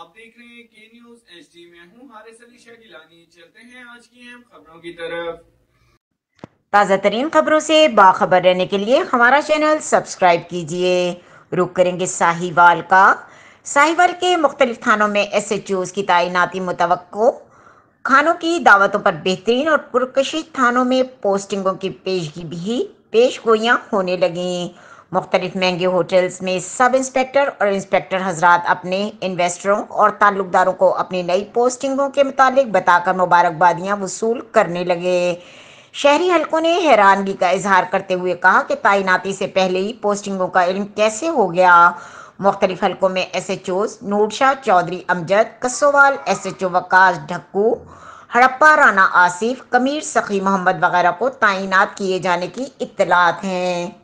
आप देख रहे हैं के न्यूज एच डी में हूँ हारिस अली शाह गिलानी चलते हैं आज की अहम खबरों की तरफ ताज़ा तरीन खबरों से बाखबर रहने के लिए हमारा चैनल सब्सक्राइब कीजिए रुक करेंगे साहिवाल का साहिवाल के मुख्तलिफ थानों में एस एच ओज की तैनाती मुतव खानों की दावतों पर बेहतरीन और पुरकशी थानों में पोस्टिंगों की पेशगी भी पेश गोयाँ होने लगें मुख्तलिफ महंगे होटल्स में सब इंस्पेक्टर और इंस्पेक्टर हजरात अपने इन्वेस्टरों और ताल्लुकदारों को अपनी नई पोस्टिंगों के मुतालिक बताकर मुबारकबादियाँ वसूल करने लगे शहरी हलकों ने हैरानगी का इजहार करते हुए कहा कि तैनाती से पहले ही पोस्टिंगों का इल्म कैसे हो गया मुख्तलिफ हलकों में S H Os Noorshah Chaudhry Amjad Kasowal S H O Waqas Dhakku Harappa Rana Asif Kamir Sakhi Mohammad वगैरह को तैनात किए जाने की इतलात हैं